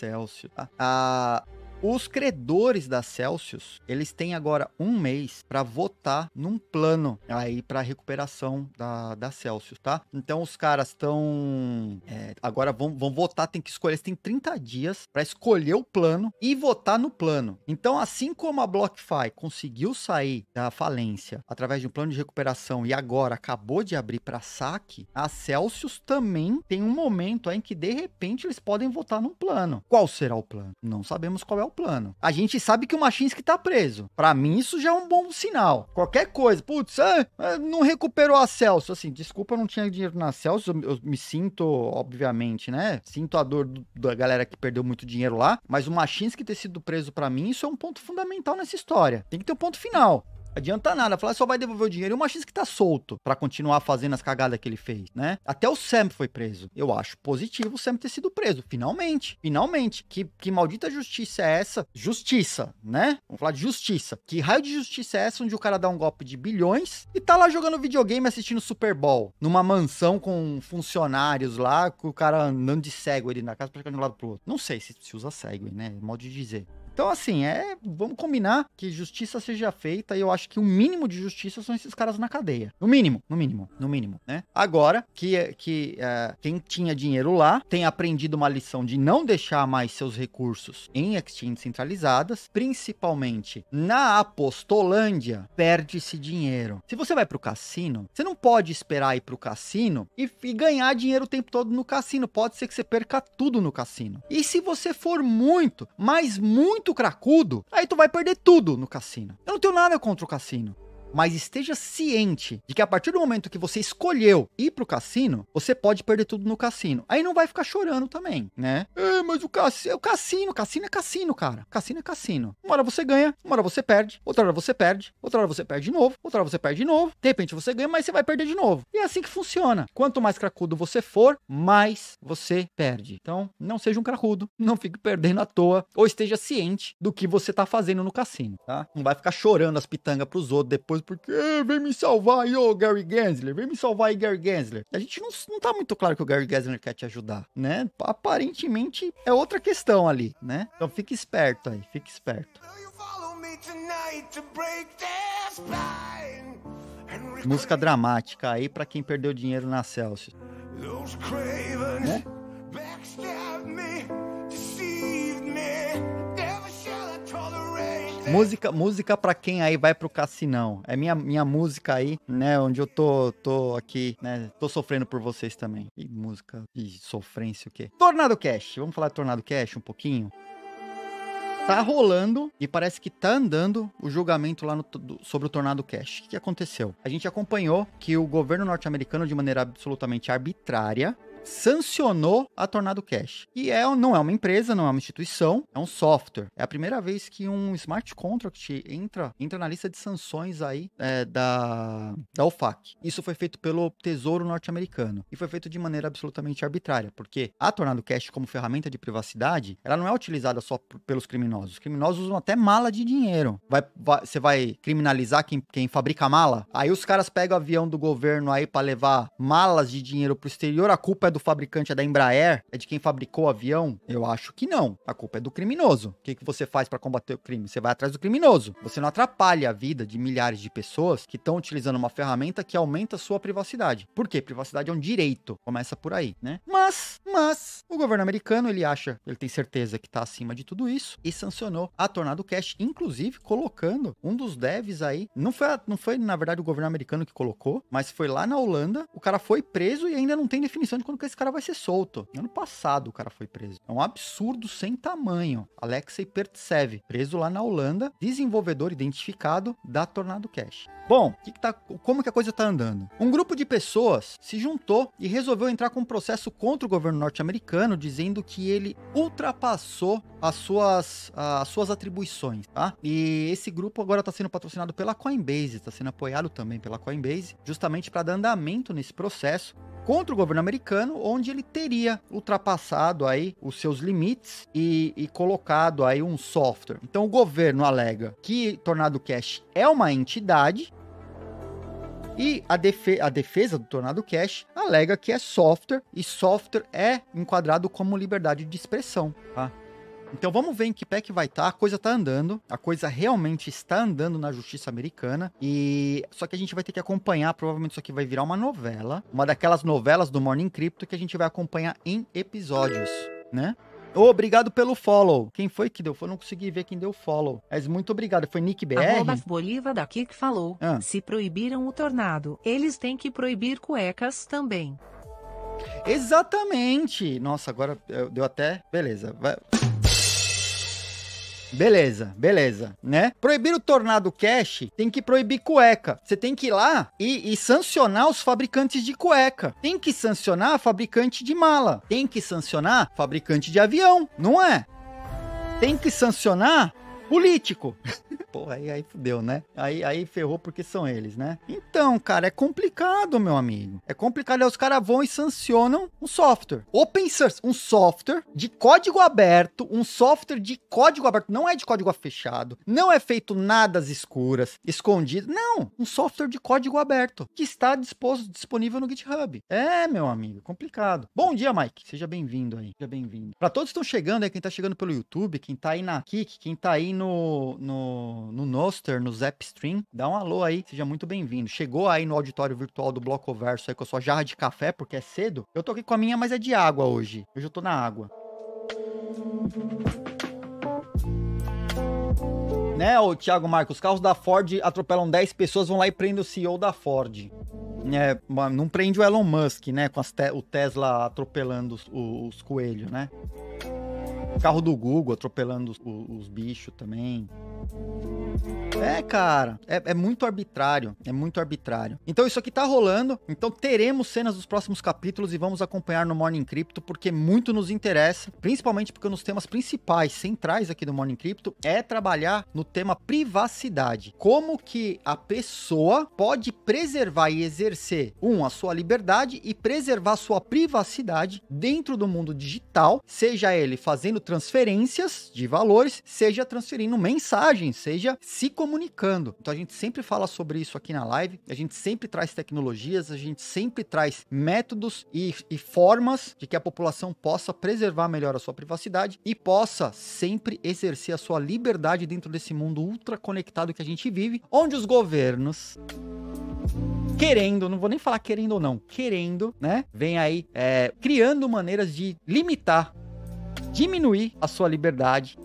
Celsius. A, tá? a ah, os credores da Celsius, eles têm agora um mês para votar num plano aí para recuperação da, da Celsius, tá? Então os caras estão é, agora vão, vão votar, tem que escolher, eles têm 30 dias para escolher o plano e votar no plano. Então assim como a BlockFi conseguiu sair da falência através de um plano de recuperação e agora acabou de abrir para saque, a Celsius também tem um momento aí em que de repente eles podem votar num plano. Qual será o plano? Não sabemos qual é o o plano. A gente sabe que o Machinski tá preso. Para mim, isso já é um bom sinal. Qualquer coisa, putz, é, é, não recuperou a Celso. Assim, desculpa, eu não tinha dinheiro na Celso. Eu, me sinto, obviamente, né? Sinto a dor do, da galera que perdeu muito dinheiro lá. Mas o Machinski ter sido preso, para mim, isso é um ponto fundamental nessa história. Tem que ter um ponto final. Adianta nada, falar só vai devolver o dinheiro. E o Machins que tá solto para continuar fazendo as cagadas que ele fez, né? Até o Sam foi preso. Eu acho positivo o Sam ter sido preso. Finalmente. Finalmente. Que, que maldita justiça é essa? Justiça, né? Vamos falar de justiça. Que raio de justiça é essa onde o cara dá um golpe de bilhões e tá lá jogando videogame assistindo Super Bowl numa mansão com funcionários lá, com o cara andando de cego ele na casa pra ficar de um lado pro outro. Não sei se, se usa cego, né? Modo de dizer. Então, assim, é. Vamos combinar que justiça seja feita e eu acho que o mínimo de justiça são esses caras na cadeia. No mínimo, no mínimo, no mínimo, né? Agora que, que é, quem tinha dinheiro lá tem aprendido uma lição de não deixar mais seus recursos em exchanges centralizadas, principalmente na Apostolândia, perde-se dinheiro. Se você vai pro cassino, você não pode esperar ir pro cassino e, e ganhar dinheiro o tempo todo no cassino. Pode ser que você perca tudo no cassino. E se você for muito, mas muito muito cracudo, aí tu vai perder tudo no cassino. Eu não tenho nada contra o cassino mas esteja ciente de que a partir do momento que você escolheu ir pro cassino, você pode perder tudo no cassino. Aí não vai ficar chorando também, né? É, mas o cassino, é o cassino, cassino é cassino, cara. Cassino é cassino. Uma hora você ganha, uma hora você perde, outra hora você perde, outra hora você perde de novo, outra hora você perde de novo. De repente você ganha, mas você vai perder de novo. E é assim que funciona. Quanto mais cracudo você for, mais você perde. Então, não seja um cracudo, não fique perdendo à toa ou esteja ciente do que você tá fazendo no cassino, tá? Não vai ficar chorando as pitangas pros outros depois porque vem me salvar aí, ô Gary Gensler, vem me salvar aí, Gary Gensler. A gente não, não tá muito claro que o Gary Gensler quer te ajudar, né? Aparentemente é outra questão ali, né? Então fique esperto aí, fique esperto. Música dramática aí para quem perdeu dinheiro na Celsius. Né? É. Música, música para quem aí vai pro cassinão. É minha, minha música aí, né? Onde eu tô, tô aqui, né? Tô sofrendo por vocês também. E música de sofrência o quê? Tornado Cash. Vamos falar de Tornado Cash um pouquinho? Tá rolando e parece que tá andando o julgamento lá no, do, sobre o Tornado Cash. O que aconteceu? A gente acompanhou que o governo norte-americano, de maneira absolutamente arbitrária, sancionou a Tornado Cash. E é, não é uma empresa, não é uma instituição, é um software. É a primeira vez que um smart contract entra, entra na lista de sanções aí é, da, da OFAC. Isso foi feito pelo Tesouro Norte-Americano e foi feito de maneira absolutamente arbitrária, porque a Tornado Cash como ferramenta de privacidade, ela não é utilizada só pelos criminosos. Os criminosos usam até mala de dinheiro. Vai, vai, você vai criminalizar quem, quem fabrica mala? Aí os caras pegam o avião do governo aí para levar malas de dinheiro pro exterior, a culpa é do fabricante é da Embraer? É de quem fabricou o avião? Eu acho que não. A culpa é do criminoso. O que, que você faz para combater o crime? Você vai atrás do criminoso. Você não atrapalha a vida de milhares de pessoas que estão utilizando uma ferramenta que aumenta a sua privacidade. Por quê? Privacidade é um direito. Começa por aí, né? Mas, mas, o governo americano, ele acha, ele tem certeza que está acima de tudo isso e sancionou a Tornado Cash, inclusive colocando um dos devs aí. Não foi, não foi, na verdade, o governo americano que colocou, mas foi lá na Holanda. O cara foi preso e ainda não tem definição de quando que esse cara vai ser solto. Ano passado o cara foi preso. É um absurdo sem tamanho. Alexei Pertsev, preso lá na Holanda, desenvolvedor identificado da Tornado Cash. Bom, que que tá, como que a coisa tá andando? Um grupo de pessoas se juntou e resolveu entrar com um processo contra o governo norte-americano, dizendo que ele ultrapassou as suas, as suas atribuições, tá? E esse grupo agora está sendo patrocinado pela Coinbase, está sendo apoiado também pela Coinbase, justamente para dar andamento nesse processo contra o governo americano, onde ele teria ultrapassado aí os seus limites e, e colocado aí um software. Então o governo alega que Tornado Cash é uma entidade e a, defe a, defesa do Tornado Cash alega que é software e software é enquadrado como liberdade de expressão, tá? Então vamos ver em que pé que vai estar. Tá. A coisa tá andando, a coisa realmente está andando na justiça americana e só que a gente vai ter que acompanhar, provavelmente isso aqui vai virar uma novela, uma daquelas novelas do Morning Crypto que a gente vai acompanhar em episódios, né? Obrigado pelo follow. Quem foi que deu? Eu não consegui ver quem deu follow. Mas muito obrigado. Foi Nick BR. Arrobas Bolívar daqui que falou. Ah. Se proibiram o tornado, eles têm que proibir cuecas também. Exatamente. Nossa, agora deu até. Beleza. Vai. Beleza, beleza, né? Proibir o tornado cash tem que proibir cueca. Você tem que ir lá e, e sancionar os fabricantes de cueca. Tem que sancionar fabricante de mala. Tem que sancionar fabricante de avião, não é? tem que sancionar político. Pô, aí, aí fudeu, né? Aí, aí ferrou porque são eles, né? Então, cara, é complicado, meu amigo. É complicado. Aí é, os caras vão e sancionam um software. Open source, um software de código aberto, um software de código aberto. Não é de código fechado. Não é feito nada às escuras, escondido. Não, um software de código aberto que está disposto, disponível no GitHub. É, meu amigo, complicado. Bom dia, Mike. Seja bem-vindo aí. Seja bem-vindo. Para todos que estão chegando aí, quem tá chegando pelo YouTube, quem tá aí na Kik, quem tá aí no, no, no Noster, no Zapstream. Dá um alô aí, seja muito bem-vindo. Chegou aí no auditório virtual do Bloco Verso aí com a sua jarra de café, porque é cedo. Eu tô aqui com a minha, mas é de água hoje. Hoje eu tô na água. Né, o Thiago Marcos, os carros da Ford atropelam 10 pessoas, vão lá e prendem o CEO da Ford. É, não prende o Elon Musk, né? Com te o Tesla atropelando os, os coelhos, né? carro do Google atropelando os, os bichos também. É, cara, é, é, muito arbitrário, é muito arbitrário. Então isso aqui tá rolando, então teremos cenas dos próximos capítulos e vamos acompanhar no Morning Crypto, porque muito nos interessa, principalmente porque um dos temas principais, centrais aqui do Morning Crypto, é trabalhar no tema privacidade. Como que a pessoa pode preservar e exercer, um, a sua liberdade e preservar sua privacidade dentro do mundo digital, seja ele fazendo transferências de valores, seja transferindo mensagens linguagem, seja se comunicando. Então a gente sempre fala sobre isso aqui na live, a gente sempre traz tecnologias, a gente sempre traz métodos e, e formas de que a população possa preservar melhor a sua privacidade e possa sempre exercer a sua liberdade dentro desse mundo ultra conectado que a gente vive, onde os governos querendo, não vou nem falar querendo ou não, querendo, né? Vem aí é, criando maneiras de limitar, diminuir a sua liberdade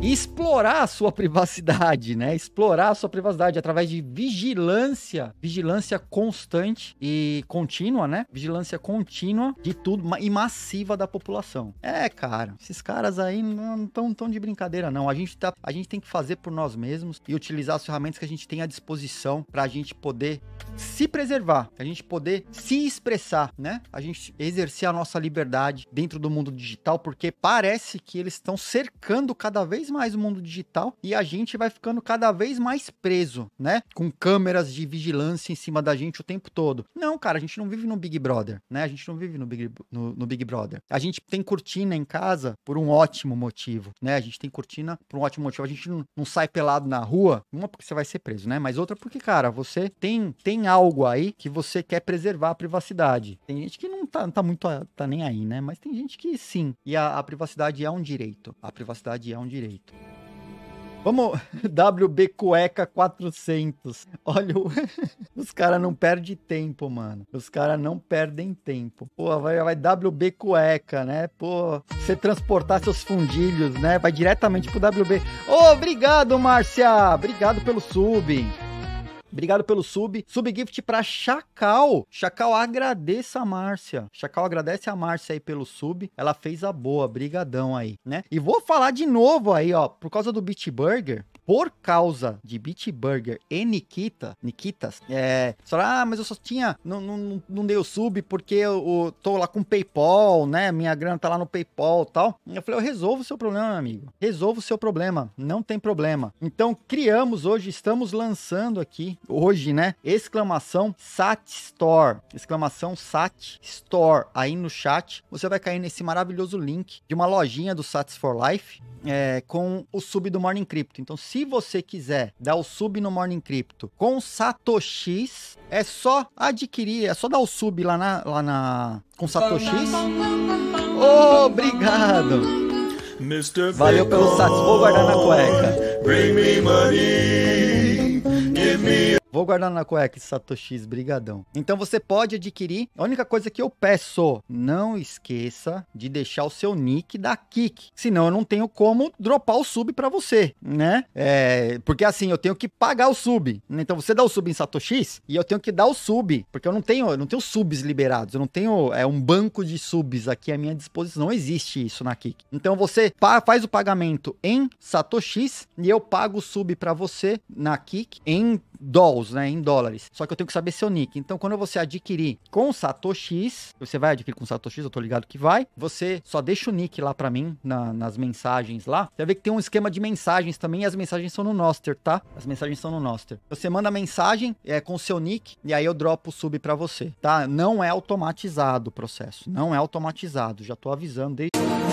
explorar a sua privacidade, né? Explorar a sua privacidade através de vigilância, vigilância constante e contínua, né? Vigilância contínua de tudo e massiva da população. É, cara, esses caras aí não estão tão de brincadeira, não. A gente, tá, a gente tem que fazer por nós mesmos e utilizar as ferramentas que a gente tem à disposição para a gente poder se preservar, a gente poder se expressar, né? A gente exercer a nossa liberdade dentro do mundo digital, porque parece que eles estão cercando cada vez mais o mundo digital e a gente vai ficando cada vez mais preso, né? Com câmeras de vigilância em cima da gente o tempo todo. Não, cara, a gente não vive no Big Brother, né? A gente não vive no Big, no, no Big Brother. A gente tem cortina em casa por um ótimo motivo, né? A gente tem cortina por um ótimo motivo. A gente não, não sai pelado na rua, uma porque você vai ser preso, né? Mas outra porque, cara, você tem, tem algo aí que você quer preservar a privacidade. Tem gente que não tá, não tá muito, tá nem aí, né? Mas tem gente que sim. E a, a privacidade é um direito. A privacidade é um direito. Vamos, WB Cueca 400. Olha, os caras não perdem tempo, mano. Os caras não perdem tempo. Pô, vai, vai WB Cueca, né? Pô, você transportar seus fundilhos, né? Vai diretamente pro WB. Obrigado, Márcia! Obrigado pelo sub. Obrigado pelo sub. Subgift para Chacal. Chacal agradeça a Márcia. Chacal agradece a Márcia aí pelo sub. Ela fez a boa. Brigadão aí, né? E vou falar de novo aí, ó. Por causa do Beat Burger, por causa de Bitburger, Burger e Nikita, Nikitas, é, você ah, mas eu só tinha, não, não, não dei o sub porque eu, eu tô lá com PayPal, né? Minha grana tá lá no PayPal tal. Eu falei, eu resolvo o seu problema, meu amigo. Resolvo o seu problema, não tem problema. Então, criamos hoje, estamos lançando aqui, hoje, né? Exclamação Sat Store, exclamação Sat Store aí no chat. Você vai cair nesse maravilhoso link de uma lojinha do Sats for Life é, com o sub do Morning Crypto. Então, se você quiser dar o sub no Morning Crypto com Satoshis, é só adquirir, é só dar o sub lá na, lá na com Satoshis. Obrigado. Valeu pelo Satoshi. Vou guardar na cueca. Bring me money. Vou guardar na cueca Satoshis, brigadão. Então você pode adquirir. A única coisa que eu peço, não esqueça de deixar o seu nick da Kik, senão eu não tenho como dropar o sub para você, né? É, porque assim, eu tenho que pagar o sub. Então você dá o sub em Satoshis e eu tenho que dar o sub, porque eu não tenho, eu não tenho subs liberados, eu não tenho é um banco de subs aqui à minha disposição, não existe isso na Kik. Então você faz o pagamento em Satoshis e eu pago o sub para você na Kik em DOLs, euros, né, em dólares. Só que eu tenho que saber seu nick. Então, quando você adquirir com Satoshis, você vai adquirir com Satoshis, eu tô ligado que vai. Você só deixa o nick lá para mim na, nas mensagens lá. Você vai ver que tem um esquema de mensagens também, e as mensagens são no Noster, tá? As mensagens são no Noster. Você manda mensagem é com seu nick e aí eu dropo o sub para você, tá? Não é automatizado o processo, não é automatizado, já tô avisando desde